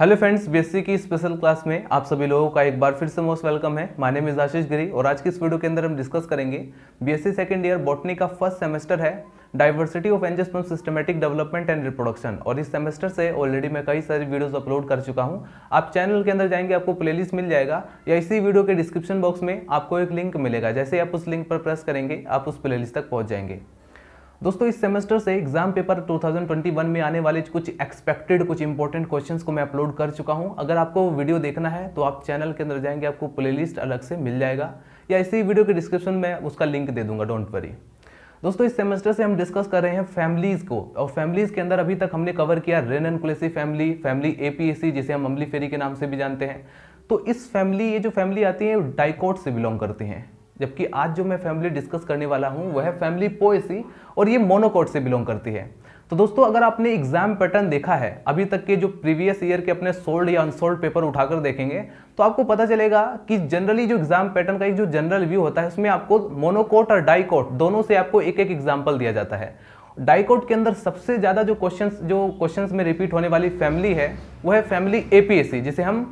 hello friends BSc की special class में आप सभी लोगों का एक बार फिर से मोस्ट वेलकम है माने मिज आशीष गिरी और आज की इस वीडियो के अंदर हम डिस्कस करेंगे बीएससी सेकंड ईयर बॉटनी का फर्स्ट सेमेस्टर है diversity of angiosperm systematic development and reproduction और इस सेमेस्टर से ऑलरेडी मैं कई सारी वीडियोस अपलोड कर चुका हूं आप चैनल के अंदर जाएंगे आपको प्लेलिस्ट मिल जाएगा या इसी वीडियो के डिस्क्रिप्शन बॉक्स में आपको एक लिंक मिलेगा जैसे आप उस लिंक पर प्रेस करेंगे आप उस प्ले तक पहुँच जाएंगे दोस्तों इस सेमेस्टर से एग्जाम पेपर 2021 में आने वाले कुछ एक्सपेक्टेड कुछ इंपॉर्टेंट क्वेश्चंस को मैं अपलोड कर चुका हूं अगर आपको वीडियो देखना है तो आप चैनल के अंदर जाएंगे आपको प्लेलिस्ट अलग से मिल जाएगा या इसी वीडियो के डिस्क्रिप्शन में उसका लिंक दे दूंगा डोंट वरी दोस्तों इस सेमेस्टर से हम डिस्कस कर रहे हैं फैमिलीज़ को और फैमिलीज़ के अंदर अभी तक हमने कवर किया ranunculaceae family family ए जिसे हम अमली फेरी के नाम से भी जानते हैं तो इस फैमिली ये जो फैमिली आती है डाइकोट से बिलोंग करती हैं जबकि आज जो मैं फैमिली डिस्कस करने वाला हूँ वह है फैमिली पोएसी और ये मोनोकोट से बिलोंग करती है तो दोस्तों अगर आपने एग्जाम पैटर्न देखा है अभी तक के जो प्रीवियस ईयर के अपने सोल्ड या अनसोल्ड पेपर उठाकर देखेंगे तो आपको पता चलेगा कि जनरली जो एग्जाम पैटर्न का एक जो जनरल व्यू होता है उसमें आपको मोनोकोट और डाइकोट दोनों से आपको एक एक एग्जाम्पल दिया जाता है डाइकोट के अंदर सबसे ज़्यादा जो क्वेश्चन जो क्वेश्चन में रिपीट होने वाली फैमिली है वह है फैमिली एपीएससी जिसे हम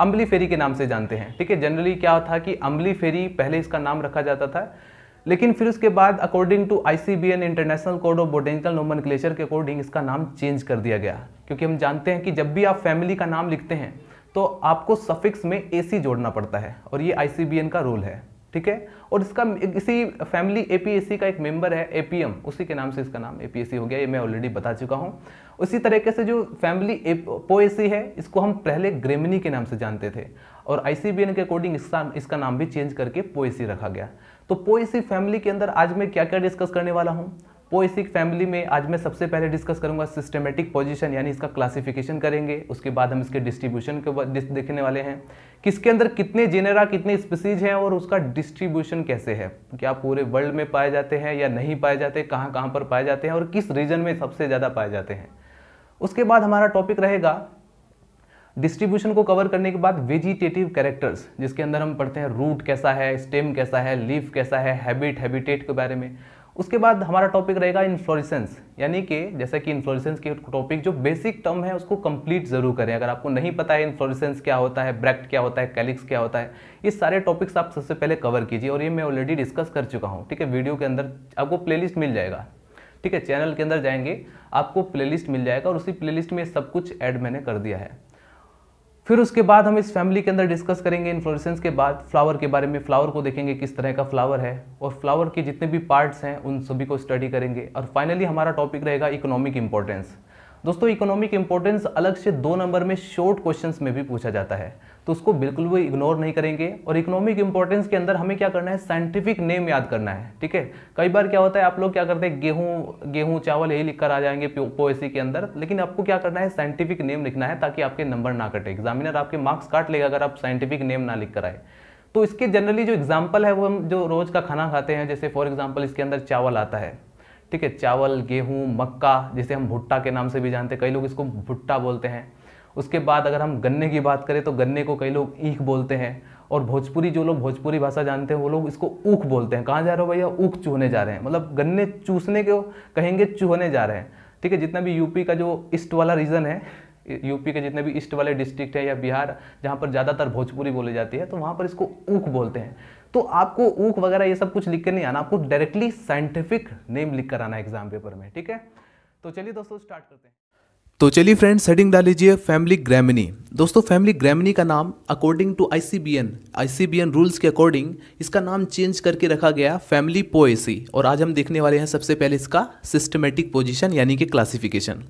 अम्बली फेरी के नाम से जानते हैं ठीक है जनरली क्या था कि अम्बली फेरी पहले इसका नाम रखा जाता था लेकिन फिर उसके बाद according to ICBN international code of botanical glacier के अकॉर्डिंग इसका नाम चेंज कर दिया गया क्योंकि हम जानते हैं कि जब भी आप फैमिली का नाम लिखते हैं तो आपको सफिक्स में ए जोड़ना पड़ता है और ये आईसीबीएन का रूल है ठीक है और इसका इसी फैमिली एपीएससी का एक मेंबर है एपीएम उसी के नाम से इसका नाम एपीएससी हो गया ये मैं ऑलरेडी बता चुका हूँ उसी तरीके से जो फैमिली पोएसी है इसको हम पहले ग्रेमिनी के नाम से जानते थे और आईसीबीएन के अकॉर्डिंग इसका इसका नाम भी चेंज करके पोएसी रखा गया तो पोएसी फैमिली के अंदर आज मैं क्या क्या डिस्कस करने वाला हूँ पोइसिक फैमिली में आज मैं सबसे पहले डिस्कस करूंगा सिस्टमेटिक पोजीशन यानी इसका क्लासिफिकेशन करेंगे उसके बाद हम इसके डिस्ट्रीब्यूशन के देखने वाले हैं किसके अंदर कितने जेनेरा कितने स्पीसीज हैं और उसका डिस्ट्रीब्यूशन कैसे है क्या पूरे वर्ल्ड में पाए जाते हैं या नहीं पाए जाते कहाँ कहाँ पर पाए जाते हैं और किस रीजन में सबसे ज़्यादा पाए जाते हैं उसके बाद हमारा टॉपिक रहेगा डिस्ट्रीब्यूशन को कवर करने के बाद वेजिटेटिव कैरेक्टर्स जिसके अंदर हम पढ़ते हैं रूट कैसा है स्टेम कैसा है लीफ कैसा है हैबिट हैबिटेट के बारे में उसके बाद हमारा टॉपिक रहेगा इन्फ्लोरिसेंस यानी कि जैसे कि इन्फ्लोरिसेंस के टॉपिक जो बेसिक टर्म है उसको कंप्लीट जरूर करें अगर आपको नहीं पता है इन्फ्लोरिसेंस क्या होता है ब्रैक्ट क्या होता है कैलिक्स क्या होता है ये सारे टॉपिक्स आप सबसे पहले कवर कीजिए और ये मैं ऑलरेडी डिस्कस कर चुका हूँ ठीक है वीडियो के अंदर आपको प्लेलिस्ट मिल जाएगा ठीक है चैनल के अंदर जाएंगे आपको प्ले मिल जाएगा और उसी प्ले में सब कुछ ऐड मैंने कर दिया है फिर उसके बाद हम इस फैमिली के अंदर डिस्कस करेंगे इन्फ्लोरेसेंस के बाद फ्लावर के बारे में फ्लावर को देखेंगे किस तरह का फ्लावर है और फ्लावर के जितने भी पार्ट्स हैं उन सभी को स्टडी करेंगे और फाइनली हमारा टॉपिक रहेगा इकोनॉमिक इंपॉर्टेंस दोस्तों इकोनॉमिक इंपॉर्टेंस अलग से दो नंबर में शॉर्ट क्वेश्चंस में भी पूछा जाता है तो उसको बिल्कुल भी इग्नोर नहीं करेंगे और इकोनॉमिक इंपॉर्टेंस के अंदर हमें क्या करना है साइंटिफिक नेम याद करना है ठीक है कई बार क्या होता है आप लोग क्या करते हैं गेहूं गेहूं चावल यही लिखकर आ जाएंगे पोएसी के अंदर लेकिन आपको क्या करना है साइंटिफिक नेम लिखना है ताकि आपके नंबर ना कटे एग्जामिनर आपके मार्क्स काट लेगा अगर आप साइंटिफिक नेम ना लिख कर आए तो इसके जनरली जो एग्जाम्पल है वो हम जो रोज़ का खाना खाते हैं जैसे फॉर एग्जाम्पल इसके अंदर चावल आता है ठीक है चावल गेहूँ मक्का जिसे हम भुट्टा के नाम से भी जानते हैं कई लोग इसको भुट्टा बोलते हैं उसके बाद अगर हम गन्ने की बात करें तो गन्ने को कई लोग ईख बोलते हैं और भोजपुरी जो लोग भोजपुरी भाषा जानते हैं वो लोग इसको ऊख बोलते हैं कहाँ जा रहे हो भैया ऊख चूहने जा रहे हैं मतलब गन्ने चूसने को कहेंगे चूहने जा रहे हैं ठीक है जितना भी यूपी का जो ईस्ट वाला रीजन है यूपी के जितने भी ईस्ट वाले डिस्ट्रिक्ट है या बिहार जहाँ पर ज़्यादातर भोजपुरी बोली जाती है तो वहाँ पर इसको ऊख बोलते हैं तो आपको ऊख वगैरह ये सब कुछ लिख कर नहीं आना आपको डायरेक्टली साइंटिफिक नेम लिख कर आना एग्जाम पेपर में ठीक है तो चलिए दोस्तों स्टार्ट करते हैं तो चलिए फ्रेंड्स हेडिंग डाल लीजिए फैमिली ग्रैमिनी दोस्तों फैमिली ग्रैमिनी का नाम according to ICBN ICBN rules के अकॉर्डिंग इसका नाम चेंज करके रखा गया फैमिली पोएसी और आज हम देखने वाले हैं सबसे पहले इसका सिस्टमेटिक पोजीशन यानी कि क्लासिफिकेशन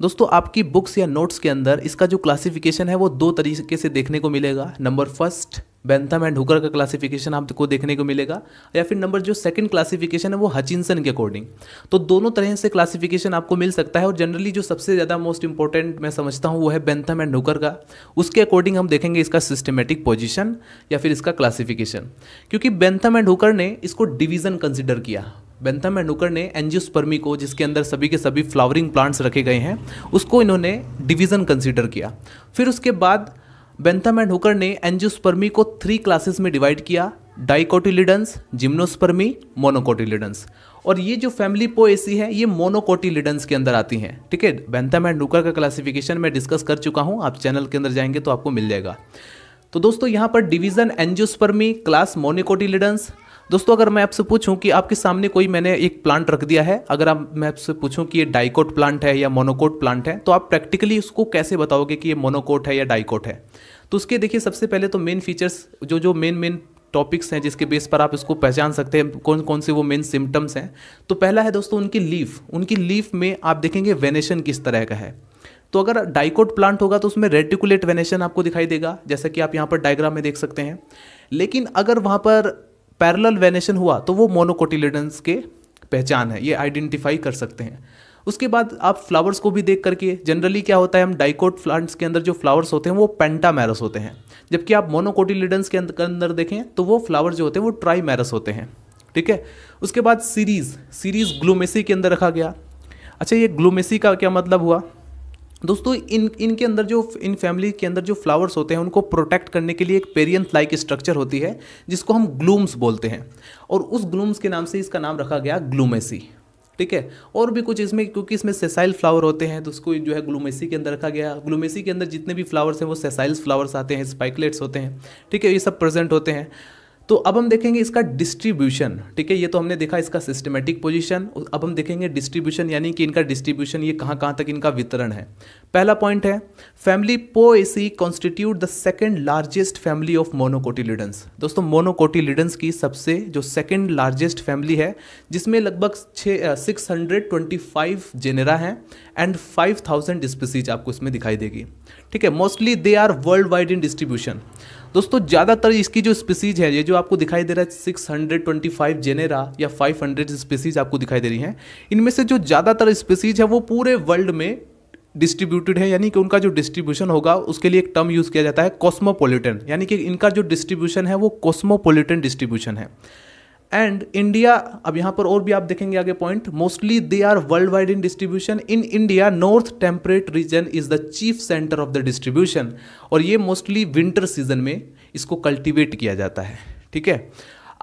दोस्तों आपकी बुक्स या नोट्स के अंदर इसका जो क्लासिफिकेशन है वो दो तरीके से देखने को मिलेगा number first Bentham and Hooker का क्लासिफिकेशन आपको देखने को मिलेगा या फिर नंबर जो सेकंड क्लासिफिकेशन है वो हचिनसन के अकॉर्डिंग तो दोनों तरह से क्लासिफिकेशन आपको मिल सकता है और जनरली जो सबसे ज़्यादा मोस्ट इंपॉर्टेंट मैं समझता हूँ वो है बेंथम एंड हुकर का उसके अकॉर्डिंग हम देखेंगे इसका सिस्टमेटिक पोजिशन या फिर इसका क्लासिफिकेशन क्योंकि बेंथम एंड हुकर ने इसको डिवीज़न कंसिडर किया बेंथम एंड हुकर ने एनजियोस्पर्मी को जिसके अंदर सभी के सभी फ्लावरिंग प्लांट्स रखे गए हैं उसको इन्होंने डिवीज़न कंसिडर किया फिर उसके बाद बेंथम एंड हुकर ने एंजियोस्पर्मी को थ्री क्लासेस में डिवाइड किया डाइकोटिलिडन्स जिम्नोस्पर्मी मोनोकोटिलिडन्स और ये जो फैमिली पोएसी है ये मोनोकोटिलिडन्स के अंदर आती हैं ठीक है बेंथम एंड हुकर का क्लासिफिकेशन मैं डिस्कस कर चुका हूँ आप चैनल के अंदर जाएंगे तो आपको मिल जाएगा तो दोस्तों यहाँ पर डिवीजन एंजियोस्पर्मी क्लास मोनिकोटिलिडन्स दोस्तों अगर मैं आपसे पूछूं कि आपके सामने कोई मैंने एक प्लांट रख दिया है अगर आप मैं आपसे पूछूं कि ये डाइकोट प्लांट है या मोनोकोट प्लांट है तो आप प्रैक्टिकली उसको कैसे बताओगे कि ये मोनोकोट है या डाइकोट है तो उसके देखिए सबसे पहले तो मेन फीचर्स जो जो मेन मेन टॉपिक्स हैं जिसके बेस पर आप इसको पहचान सकते हैं कौन कौन से वो मेन सिम्टम्स हैं तो पहला है दोस्तों उनकी लीफ उनकी लीफ में आप देखेंगे वेनेशन किस तरह का है तो अगर डाइकोट प्लांट होगा तो उसमें रेटिकुलेट वेनेशन आपको दिखाई देगा जैसा कि आप यहाँ पर डायग्राम में देख सकते हैं लेकिन अगर वहाँ पर पैरल वेनेशन हुआ तो वो मोनोकोटिलेडन्स के पहचान है ये आइडेंटिफाई कर सकते हैं उसके बाद आप फ्लावर्स को भी देख करके जनरली क्या होता है हम डाइकोट प्लांट्स के अंदर जो फ्लावर्स होते हैं वो पेंटामैरस होते हैं जबकि आप मोनोकोटिलिडन्स के अंदर देखें तो वो फ्लावर्स जो होते हैं वो मैरस होते हैं ठीक है उसके बाद सीरीज़ सीरीज़ ग्लूमेसी के अंदर रखा गया अच्छा ये ग्लूमेसी का क्या मतलब हुआ दोस्तों इन इनके अंदर जो इन फैमिली के अंदर जो फ्लावर्स होते हैं उनको प्रोटेक्ट करने के लिए एक पेरियंथ लाइक स्ट्रक्चर होती है जिसको हम ग्लूम्स बोलते हैं और उस ग्लूम्स के नाम से इसका नाम रखा गया ग्लूमेसी ठीक है और भी कुछ इसमें क्योंकि इसमें सेसाइल फ्लावर होते हैं तो उसको जो है ग्लूमेसी के अंदर रखा गया ग्लूमेसी के अंदर जितने भी फ्लावर्स हैं वो सेसाइल्स फ्लावर्स आते हैं स्पाइकलेट्स होते हैं ठीक है ये सब प्रेजेंट होते हैं तो अब हम देखेंगे इसका डिस्ट्रीब्यूशन ठीक है ये तो हमने देखा इसका सिस्टमेटिक पोजीशन अब हम देखेंगे डिस्ट्रीब्यूशन यानी कि इनका डिस्ट्रीब्यूशन ये कहाँ कहाँ तक इनका वितरण है पहला पॉइंट है family Poaceae constitute the second largest family of monocotyledons दोस्तों मोनोकोटिलिडन्स की सबसे जो सेकेंड लार्जेस्ट फैमिली है जिसमें लगभग छः six hundred twenty five genera हैं एंड फाइव थाउजेंड स्पीसीज आपको इसमें दिखाई देगी ठीक है mostly they are world wide in distribution दोस्तों ज़्यादातर इसकी जो स्पीसीज है ये जो आपको दिखाई दे रहा है 625 जेनेरा या 500 स्पीसीज आपको दिखाई दे रही हैं इनमें से जो ज़्यादातर स्पीसीज है वो पूरे वर्ल्ड में डिस्ट्रीब्यूटेड है यानी कि उनका जो डिस्ट्रीब्यूशन होगा उसके लिए एक टर्म यूज़ किया जाता है कॉस्मोपोलिटन यानी कि इनका जो डिस्ट्रीब्यूशन है वो कॉस्मोपोलिटन डिस्ट्रीब्यूशन है एंड इंडिया अब यहाँ पर और भी आप देखेंगे आगे point mostly they are world wide in distribution in India north temperate region is the chief centre of the distribution और ये मोस्टली विंटर सीजन में इसको कल्टिवेट किया जाता है ठीक है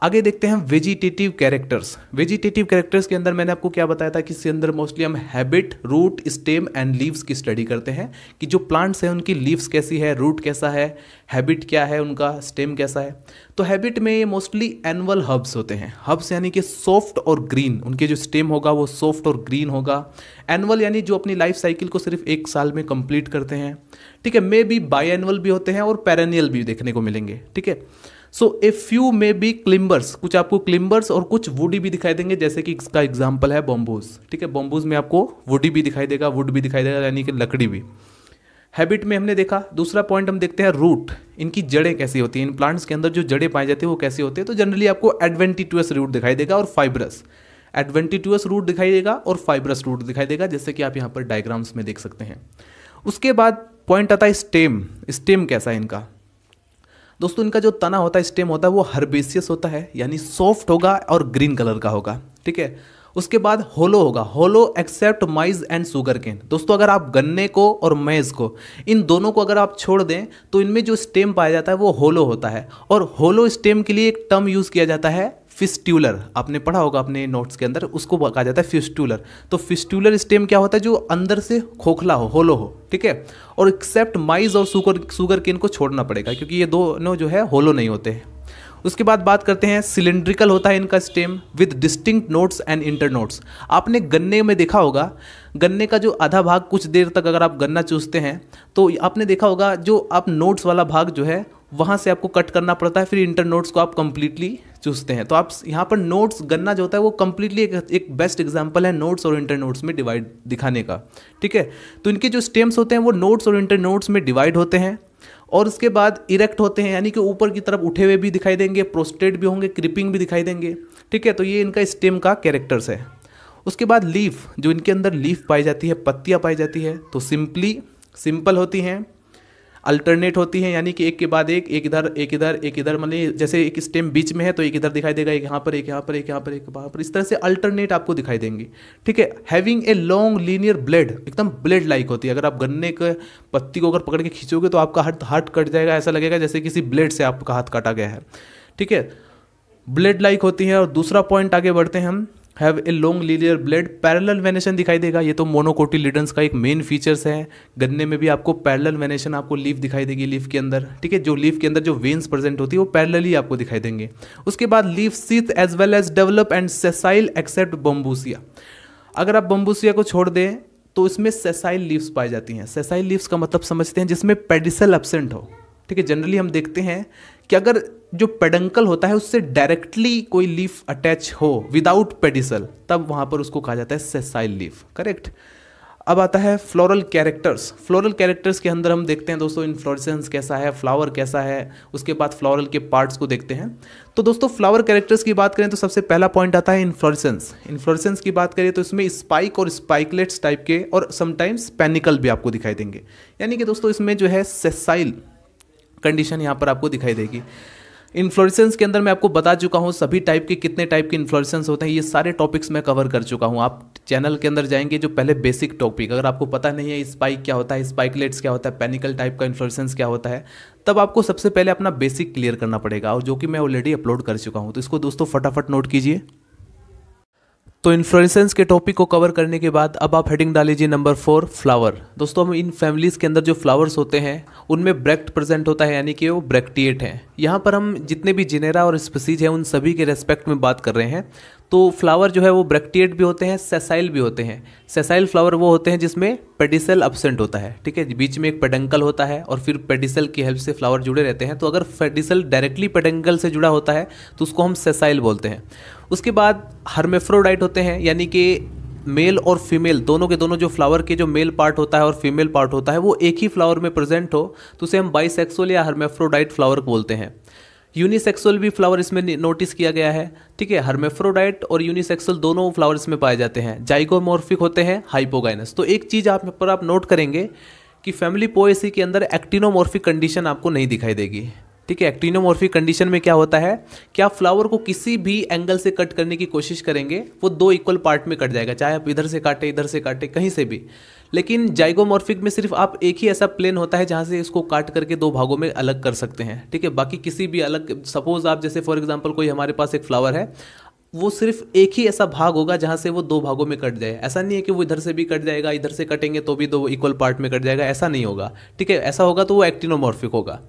आगे देखते हैं वेजिटेटिव कैरेक्टर्स वेजिटेटिव कैरेक्टर्स के अंदर मैंने आपको क्या बताया था कि इसके अंदर मोस्टली हम habit root stem and leaves की स्टडी करते हैं कि जो प्लांट्स हैं उनकी लीव्स कैसी है रूट कैसा है हैबिट क्या है उनका स्टेम कैसा है तो हैबिट में ये मोस्टली एनुअल हर्ब्स होते हैं हर्ब्स यानी कि सॉफ्ट और ग्रीन उनके जो स्टेम होगा वो सॉफ्ट और ग्रीन होगा एनुअल यानी जो अपनी लाइफ साइकिल को सिर्फ एक साल में कंप्लीट करते हैं ठीक है मे बी बाई भी होते हैं और पैरानियल भी देखने को मिलेंगे ठीक है सो ए फ्यू मे बी क्लिम्बर्स कुछ आपको क्लिम्बर्स और कुछ वुडी भी दिखाई देंगे जैसे कि इसका एग्जाम्पल है बॉम्बूज ठीक है बॉम्बूज में आपको वुडी भी दिखाई देगा वुड भी दिखाई देगा यानी कि लकड़ी भी हैबिट में हमने देखा दूसरा पॉइंट हम देखते हैं रूट इनकी जड़ें कैसी होती हैं इन प्लांट्स के अंदर जो जड़ें पाई जाती है वो कैसी होती है तो जनरली आपको एडवेंटिटुअस रूट दिखाई देगा और फाइब्रस एडवेंटिटुअस रूट दिखाई देगा और फाइब्रस रूट दिखाई देगा जैसे कि आप यहाँ पर डायग्राम्स में देख सकते हैं उसके बाद पॉइंट आता है स्टेम स्टेम कैसा है इनका दोस्तों इनका जो तना होता है स्टेम होता है वो हर्बेसियस होता है यानी सॉफ्ट होगा और ग्रीन कलर का होगा ठीक है उसके बाद होलो होगा hollow except maize and sugarcane दोस्तों अगर आप गन्ने को और मैज को इन दोनों को अगर आप छोड़ दें तो इनमें जो स्टेम पाया जाता है वो होलो होता है और होलो स्टेम के लिए एक टर्म यूज़ किया जाता है फिस्ट्यूलर आपने पढ़ा होगा अपने नोट्स के अंदर उसको कहा जाता है फिस्ट्यूलर तो फिस्ट्यूलर स्टेम क्या होता है जो अंदर से खोखला हो होलो हो ठीक है और एक्सेप्ट माइज और सुगर सुगर केन को छोड़ना पड़ेगा क्योंकि ये दोनों जो है होलो नहीं होते हैं उसके बाद बात करते हैं सिलेंड्रिकल होता है इनका stem with distinct nodes and internodes आपने गन्ने में देखा होगा गन्ने का जो आधा भाग कुछ देर तक अगर आप गन्ना चूसते हैं तो आपने देखा होगा जो आप नोट्स वाला भाग जो है वहाँ से आपको कट करना पड़ता है फिर इंटर नोट्स को आप कंप्लीटली चूसते हैं तो आप यहाँ पर नोट्स गन्ना जो होता है वो कम्प्लीटली एक, एक बेस्ट एग्जाम्पल है नोट्स और इंटर नोट्स में डिवाइड दिखाने का ठीक है तो इनके जो स्टेम्स होते हैं वो नोट्स और इंटर नोट्स में डिवाइड होते हैं और उसके बाद इरेक्ट होते हैं यानी कि ऊपर की तरफ उठे हुए भी दिखाई देंगे प्रोस्टेट भी होंगे क्रिपिंग भी दिखाई देंगे ठीक है तो ये इनका स्टेम का कैरेक्टर्स है उसके बाद लीफ जो इनके अंदर लीफ पाई जाती है पत्तियाँ पाई जाती है तो सिंपली सिंपल होती हैं अल्टरनेट होती है यानी कि एक के बाद एक एक इधर एक इधर एक इधर मतलब जैसे एक स्टेम बीच में है तो एक इधर दिखाई देगा एक यहाँ पर एक यहाँ पर एक यहाँ पर एक वहाँ पर इस तरह से अल्टरनेट आपको दिखाई देंगे ठीक है having a long linear blade एकदम ब्लेड लाइक होती है अगर आप गन्ने के पत्ती को अगर पकड़ के खींचोगे तो आपका हाथ हाथ कट जाएगा ऐसा लगेगा जैसे किसी ब्लेड से आपका हाथ काटा गया है ठीक है ब्लेड लाइक होती है और दूसरा पॉइंट आगे बढ़ते हैं हम हैव ए लॉन्ग लीलियर ब्लेड पैरेलल वेनेशन दिखाई देगा ये तो मोनोकोटिलिडन्स का एक मेन फीचर्स है गन्ने में भी आपको पैरेलल वेनेशन आपको लीफ दिखाई देगी लीफ के अंदर ठीक है जो लीफ के अंदर जो वेन्स प्रेजेंट होती है वो पैरल ही आपको दिखाई देंगे उसके बाद leaf sheath as well as develop and sessile except Bambuseae अगर आप बम्बूसिया को छोड़ दें तो इसमें सेसाइल लीव्स पाई जाती हैं सेसाइल लीव्स का मतलब समझते हैं जिसमें पेडिसल एबसेंट हो ठीक है जनरली हम देखते हैं कि अगर जो पेडंकल होता है उससे डायरेक्टली कोई लीफ अटैच हो विदाउट पेडिसल तब वहां पर उसको कहा जाता है सेसाइल लीफ करेक्ट अब आता है फ्लोरल कैरेक्टर्स फ्लोरल कैरेक्टर्स के अंदर हम देखते हैं दोस्तों इन्फ्लोरसेंस कैसा है फ्लावर कैसा है उसके बाद फ्लोरल के पार्ट्स को देखते हैं तो दोस्तों फ्लावर कैरेक्टर्स की बात करें तो सबसे पहला पॉइंट आता है इन्फ्लोरसेंस इन्फ्लोरसेंस की बात करें तो इसमें स्पाइक और स्पाइकलेट्स टाइप के और समटाइम्स पेनिकल भी आपको दिखाई देंगे यानी कि दोस्तों इसमें जो है सेसाइल कंडीशन यहाँ पर आपको दिखाई देगी इन्फ्लोरेसेंस के अंदर मैं आपको बता चुका हूँ सभी टाइप के कितने टाइप के इन्फ्लोरेसेंस होते हैं ये सारे टॉपिक्स मैं कवर कर चुका हूँ आप चैनल के अंदर जाएंगे जो पहले बेसिक टॉपिक अगर आपको पता नहीं है स्पाइक क्या होता है स्पाइकलेट्स क्या होता है पेनिकल टाइप का इन्फ्लोरेसेंस क्या होता है तब आपको सबसे पहले अपना बेसिक क्लियर करना पड़ेगा और जो कि मैं ऑलरेडी अपलोड कर चुका हूँ तो इसको दोस्तों फटाफट नोट कीजिए तो इन्फ्लोरेसेंस के टॉपिक को कवर करने के बाद अब आप हेडिंग डाल लीजिए नंबर फोर फ्लावर दोस्तों हम इन फैमिलीज़ के अंदर जो फ्लावर्स होते हैं उनमें ब्रेक्ट प्रेजेंट होता है यानी कि वो ब्रेक्टिएट हैं यहाँ पर हम जितने भी जिनेरा और स्पेसीज हैं उन सभी के रेस्पेक्ट में बात कर रहे हैं तो फ्लावर जो है वो ब्रेक्टिएट भी होते हैं सेसाइल भी होते हैं सेसाइल फ्लावर वो होते हैं जिसमें पेडिसल अपसेंट होता है ठीक है बीच में एक पेडंकल होता है और फिर पेडिसल की हेल्प से फ्लावर जुड़े रहते हैं तो अगर पेडिसल डायरेक्टली पेडेंकल से जुड़ा होता है तो उसको हम सेसाइल बोलते हैं उसके बाद हर्मेफ्रोडाइट होते हैं यानी कि मेल और फीमेल दोनों के दोनों जो फ्लावर के जो मेल पार्ट होता है और फीमेल पार्ट होता है वो एक ही फ्लावर में प्रेजेंट हो तो उसे हम बाइसेक्सुअल या हर्मेफ्रोडाइट फ्लावर बोलते हैं यूनिसेक्सुअल भी फ्लावर इसमें नोटिस किया गया है ठीक है हर्मेफ्रोडाइट और यूनिसेक्सुअल दोनों फ्लावर इसमें पाए जाते हैं जाइगोमोर्फिक होते हैं हाइपोगाइनस तो एक चीज़ आप पर आप नोट करेंगे कि फैमिली पोएसी के अंदर एक्टिनोमॉर्फिक कंडीशन आपको नहीं दिखाई देगी ठीक है एक्टिनोमॉर्फिक कंडीशन में क्या होता है कि आप फ्लावर को किसी भी एंगल से कट करने की कोशिश करेंगे वो दो इक्वल पार्ट में कट जाएगा चाहे आप इधर से काटे इधर से काटे कहीं से भी लेकिन जाइगोमॉर्फिक में सिर्फ आप एक ही ऐसा प्लेन होता है जहाँ से इसको काट करके दो भागों में अलग कर सकते हैं ठीक है बाकी किसी भी अलग सपोज आप जैसे फॉर एग्जाम्पल कोई हमारे पास एक फ्लावर है वो सिर्फ एक ही ऐसा भाग होगा जहाँ से वो दो भागों में कट जाए ऐसा नहीं है कि वो इधर से भी कट जाएगा इधर से कटेंगे तो भी दो इक्वल पार्ट में कट जाएगा ऐसा नहीं होगा ठीक है ऐसा होगा तो वो एक्टिनोमॉर्फिक होगा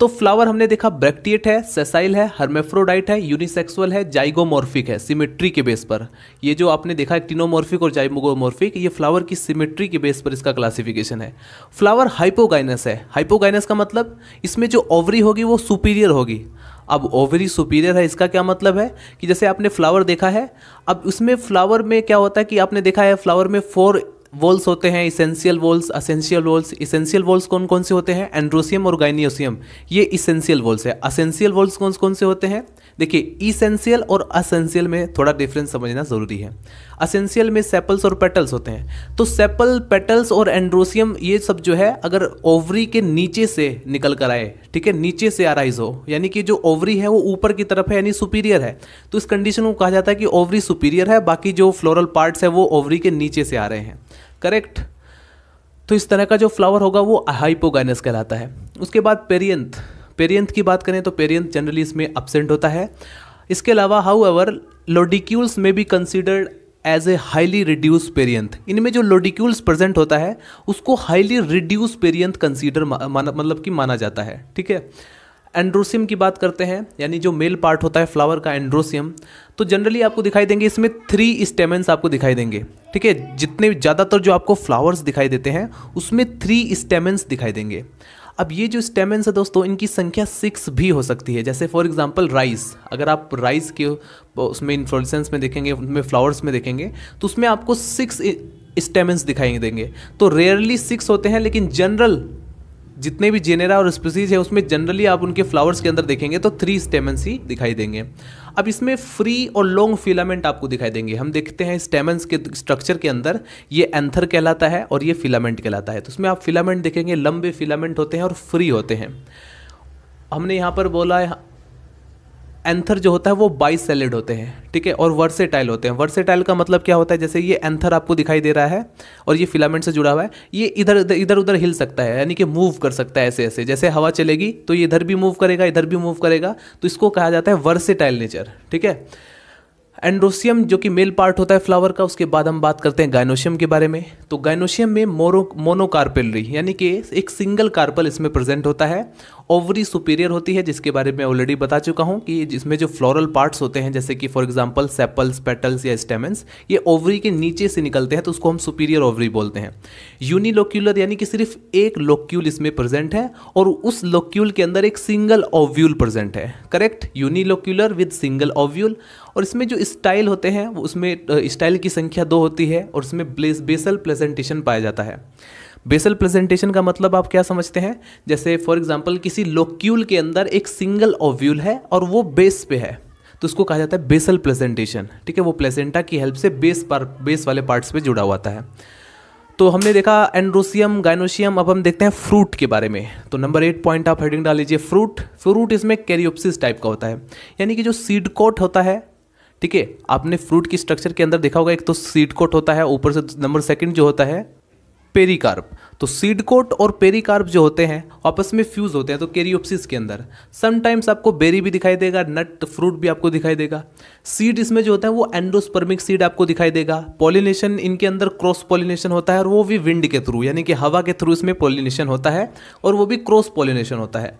तो फ्लावर हमने देखा ब्रेक्टिएट है सेसाइल है हर्मेफ्रोडाइट है यूनिसेक्सुअल है जाइगोमोर्फिक है सिमेट्री के बेस पर ये जो आपने देखा एक्टिनोमॉर्फिक और जाइगोमॉर्फिक ये फ्लावर की सिमेट्री के बेस पर इसका क्लासिफिकेशन है फ्लावर हाइपोगाइनस है हाइपोगाइनस का मतलब इसमें जो ओवरी होगी वो सुपीरियर होगी अब ओवरी सुपीरियर है इसका क्या मतलब है कि जैसे आपने फ्लावर देखा है अब उसमें फ्लावर में क्या होता है कि आपने देखा है फ्लावर में फोर वोल्स होते हैं essential whorls essential whorls essential whorls कौन कौन से होते हैं एंड्रोसियम और गाइनियोसियम ये इसेंशियल वोल्स है असेंशियल वोल्स कौन कौन से होते हैं देखिए इसेंशियल और असेंशियल में थोड़ा डिफरेंस समझना ज़रूरी है असेंशियल में सेपल्स और पेटल्स होते हैं तो सेपल पेटल्स और एंड्रोसियम ये सब जो है अगर ओवरी के नीचे से निकल कर आए ठीक है नीचे से अराइज हो यानी कि जो ओवरी है वो ऊपर की तरफ है यानी सुपीरियर है तो इस कंडीशन को कहा जाता है कि ओवरी सुपीरियर है बाकी जो फ्लोरल पार्ट्स है वो ओवरी के नीचे से आ रहे हैं करेक्ट तो इस तरह का जो फ्लावर होगा वो हाइपोगाइनस कहलाता है उसके बाद पेरियंथ पेरियंथ की बात करें तो पेरियंथ जनरली इसमें अपसेंट होता है इसके अलावा however lodicules may be considered as a highly reduce perianth इनमें जो लोडिक्यूल्स प्रेजेंट होता है उसको हाईली रिड्यूस पेरियंथ कंसिडर मतलब कि माना जाता है ठीक है एंड्रोसियम की बात करते हैं यानी जो मेल पार्ट होता है फ्लावर का एंड्रोसियम तो जनरली आपको दिखाई देंगे इसमें थ्री स्टेमेंस आपको दिखाई देंगे ठीक है जितने ज़्यादातर जो आपको फ्लावर्स दिखाई देते हैं उसमें थ्री स्टेमेंस दिखाई देंगे अब ये जो स्टेमेंस है दोस्तों इनकी संख्या सिक्स भी हो सकती है जैसे फॉर एग्जाम्पल राइस अगर आप राइस के उसमें इन्फ्लोसेंस में देखेंगे उनमें फ्लावर्स में देखेंगे तो उसमें आपको सिक्स स्टेमेंस दिखाई देंगे तो रेयरली सिक्स होते हैं लेकिन जनरल जितने भी जेनेरा और स्पीसीज है उसमें जनरली आप उनके फ्लावर्स के अंदर देखेंगे तो थ्री स्टेमन्स ही दिखाई देंगे अब इसमें फ्री और लॉन्ग फिलामेंट आपको दिखाई देंगे हम देखते हैं स्टेमन्स के स्ट्रक्चर के अंदर ये एंथर कहलाता है और ये फिलामेंट कहलाता है तो उसमें आप फिलामेंट देखेंगे लंबे फिलामेंट होते हैं और फ्री होते हैं हमने यहाँ पर बोला है एंथर जो होता है वो सेलेड होते हैं ठीक है और वर्सेटाइल होते हैं वर्सेटाइल का मतलब क्या होता है जैसे ये एंथर आपको दिखाई दे रहा है और ये फिलामेंट से जुड़ा हुआ है ये इधर इधर उधर हिल सकता है यानी कि मूव कर सकता है ऐसे ऐसे जैसे हवा चलेगी तो ये इधर भी मूव करेगा इधर भी मूव करेगा तो इसको कहा जाता है वर्सेटाइल नेचर ठीक है एंड्रोसियम जो कि मेल पार्ट होता है फ्लावर का उसके बाद हम बात करते हैं गाइनोशियम के बारे में तो गाइनोशियम में मोरो मोनोकार्पेलरी यानी कि एक सिंगल कार्पल इसमें प्रेजेंट होता है ओवरी सुपीरियर होती है जिसके बारे में ऑलरेडी बता चुका हूँ कि जिसमें जो फ्लोरल पार्ट्स होते हैं जैसे कि फॉर एग्जाम्पल सेपल्स पेटल्स या स्टेमेंस ये ओवरी के नीचे से निकलते हैं तो उसको हम सुपीरियर ओवरी बोलते हैं यूनिलोक्यूलर यानी कि सिर्फ एक लोक्यूल इसमें प्रेजेंट है और उस लोक्यूल के अंदर एक सिंगल ओव्यूल प्रेजेंट है correct unilocular with single ovule और इसमें जो स्टाइल होते हैं वो उसमें स्टाइल की संख्या दो होती है और उसमें ब्लेस बेसल प्रेजेंटेशन पाया जाता है बेसल प्रेजेंटेशन का मतलब आप क्या समझते हैं जैसे फॉर एग्जाम्पल किसी लोक्यूल के अंदर एक सिंगल ओव्यूल है और वो बेस पे है तो उसको कहा जाता है बेसल प्रेजेंटेशन ठीक है वो प्लेजेंटा की हेल्प से बेस पर बेस वाले पार्ट्स पे जुड़ा हुआ है तो हमने देखा एंड्रोसियम गाइनोशियम अब हम देखते हैं फ्रूट के बारे में तो नंबर एट पॉइंट आप हेडिंग डाल लीजिए फ्रूट फ्रूट इसमें कैरियोप्सिस टाइप का होता है यानी कि जो सीड कोट होता है ठीक है आपने फ्रूट की स्ट्रक्चर के अंदर देखा होगा एक तो सीड कोट होता है ऊपर से नंबर सेकंड जो होता है पेरिकार्प तो सीड कोट और पेरिकार्प जो होते हैं आपस में फ्यूज होते हैं तो कैरियोप्सिस के अंदर समटाइम्स आपको बेरी भी दिखाई देगा नट फ्रूट भी आपको दिखाई देगा सीड इसमें जो होता है वो एंडोस्पर्मिक सीड आपको दिखाई देगा पॉलिनेशन इनके अंदर क्रॉस पॉलिनेशन होता है और वो भी विंड के थ्रू यानी कि हवा के थ्रू इसमें पॉलिनेशन होता है और वो भी क्रॉस पॉलिनेशन होता है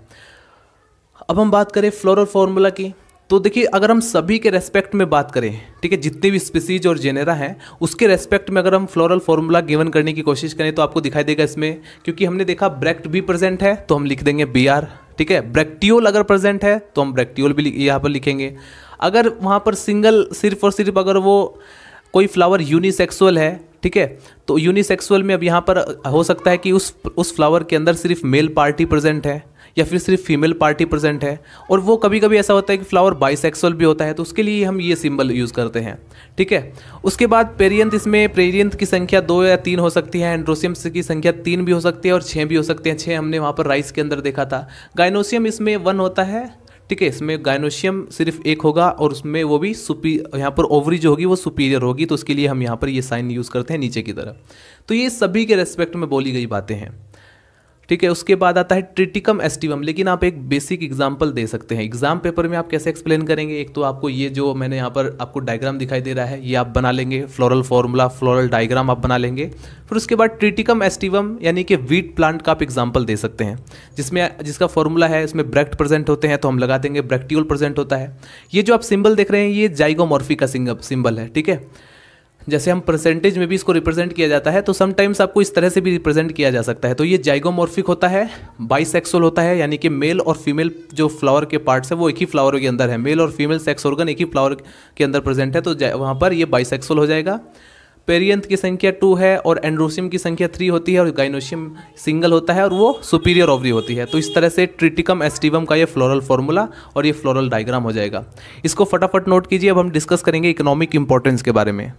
अब हम बात करें फ्लोरल फॉर्मूला की तो देखिए अगर हम सभी के रेस्पेक्ट में बात करें ठीक है जितने भी स्पीसीज और जेनेरा हैं उसके रेस्पेक्ट में अगर हम फ्लोरल फॉर्मूला गिवन करने की कोशिश करें तो आपको दिखाई देगा इसमें क्योंकि हमने देखा ब्रैक्ट भी प्रेजेंट है तो हम लिख देंगे बी आर ठीक है ब्रैक्टियोल अगर प्रेजेंट है तो हम ब्रैक्टियोल भी यहाँ पर लिखेंगे अगर वहाँ पर सिंगल सिर्फ और सिर्फ अगर वो कोई फ्लावर यूनिसेक्सुअल है ठीक है तो यूनिसेक्सुअल में अब यहाँ पर हो सकता है कि उस उस फ्लावर के अंदर सिर्फ मेल पार्टी प्रेजेंट है या फिर सिर्फ फीमेल पार्टी प्रेजेंट है और वो कभी कभी ऐसा होता है कि फ्लावर बाइसेक्सुअल भी होता है तो उसके लिए हम ये सिंबल यूज़ करते हैं ठीक है उसके बाद पेरियंत इसमें पेरियंत की संख्या दो या तीन हो सकती है एंड्रोसियम्स की संख्या तीन भी हो सकती है और छः भी हो सकते हैं छः हमने वहाँ पर राइस के अंदर देखा था गाइनोसियम इसमें वन होता है ठीक है इसमें गाइनोशियम सिर्फ एक होगा और उसमें वो भी सुपी यहाँ पर ओवरी जो होगी वो सुपीरियर होगी तो उसके लिए हम यहाँ पर ये साइन यूज़ करते हैं नीचे की तरफ तो ये सभी के रेस्पेक्ट में बोली गई बातें हैं ठीक है उसके बाद आता है ट्रिटिकम एस्टिवम लेकिन आप एक बेसिक एग्जाम्पल दे सकते हैं एग्जाम पेपर में आप कैसे एक्सप्लेन करेंगे एक तो आपको ये जो मैंने यहाँ पर आपको डायग्राम दिखाई दे रहा है ये आप बना लेंगे फ्लोरल फॉर्मूला फ्लोरल डायग्राम आप बना लेंगे फिर उसके बाद ट्रिटिकम एस्टिवम यानी कि वीट प्लांट का आप एग्जाम्पल दे सकते हैं जिसमें जिसका फॉर्मूला है इसमें ब्रैक्ट प्रेजेंट होते हैं तो हम लगा देंगे ब्रेक्टियल प्रेजेंट होता है ये जो आप सिंबल देख रहे हैं ये जाइगोमॉर्फी का सिंबल है ठीक है जैसे हम परसेंटेज में भी इसको रिप्रेजेंट किया जाता है तो समटाइम्स आपको इस तरह से भी रिप्रेजेंट किया जा सकता है तो ये जाइगोमॉर्फिक होता है बाइसेक्सुअल होता है यानी कि मेल और फीमेल जो फ्लावर के पार्ट्स हैं वो एक ही फ्लावर के अंदर है मेल और फीमेल सेक्स ऑर्गन एक ही फ्लावर के अंदर प्रेजेंट है तो वहाँ पर ये बाइसेक्सुअल हो जाएगा पेरियंथ की संख्या टू है और एंड्रोसियम की संख्या थ्री होती है और गाइनोशियम सिंगल होता है और वो सुपीरियर ओवरी होती है तो इस तरह से ट्रिटिकम एस्टिवम का ये फ्लोरल फार्मूला और ये फ्लोरल डायग्राम हो जाएगा इसको फटाफट नोट कीजिए अब हम डिस्कस करेंगे इकोनॉमिक इंपॉर्टेंस के बारे में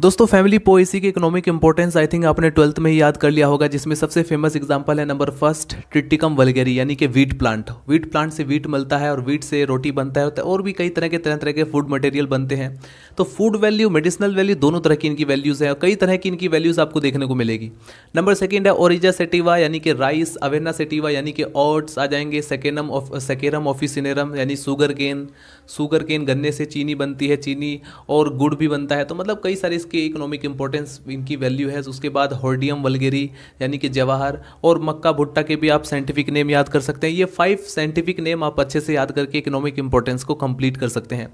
दोस्तों फैमिली पोइसी की इकोनॉमिक इंपॉर्टेंस आई थिंक आपने ट्वेल्थ में ही याद कर लिया होगा जिसमें सबसे फेमस एग्जांपल है नंबर फर्स्ट ट्रिटिकम वलगेरी यानी कि वीट प्लांट वीट प्लांट से वीट मिलता है और वीट से रोटी बनता है तो और भी कई तरह के तरह तरह के फूड मटेरियल बनते हैं तो फूड वैल्यू मेडिसिनल वैल्यू दोनों तरह की इनकी वैल्यूज़ है और कई तरह की इनकी वैल्यूज़ आपको देखने को मिलेगी नंबर सेकेंड है ओरिजा सेटिवा यानी कि राइस अवेना सेटिवा यानी कि ओट्स आ जाएंगे सेकेनम ऑफ सेकेरम ऑफिसिनेरम यानी सुगर केन सुगर केन गन्ने से चीनी बनती है चीनी और गुड़ भी बनता है तो मतलब कई सारे इसकी इकोनॉमिक इंपॉर्टेंस इनकी वैल्यू है उसके बाद हॉर्डियम वलगेरी यानी कि जवाहर और मक्का भुट्टा के भी आप साइंटिफिक नेम याद कर सकते हैं ये फाइव साइंटिफिक नेम आप अच्छे से याद करके इकोनॉमिक इंपॉर्टेंस को कंप्लीट कर सकते हैं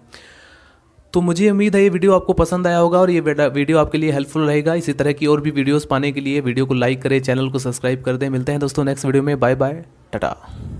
तो मुझे उम्मीद है ये वीडियो आपको पसंद आया होगा और ये वीडियो आपके लिए हेल्पफुल रहेगा इसी तरह की और भी वीडियोस पाने के लिए वीडियो को लाइक करें चैनल को सब्सक्राइब कर दें मिलते हैं दोस्तों नेक्स्ट वीडियो में बाय बाय टाटा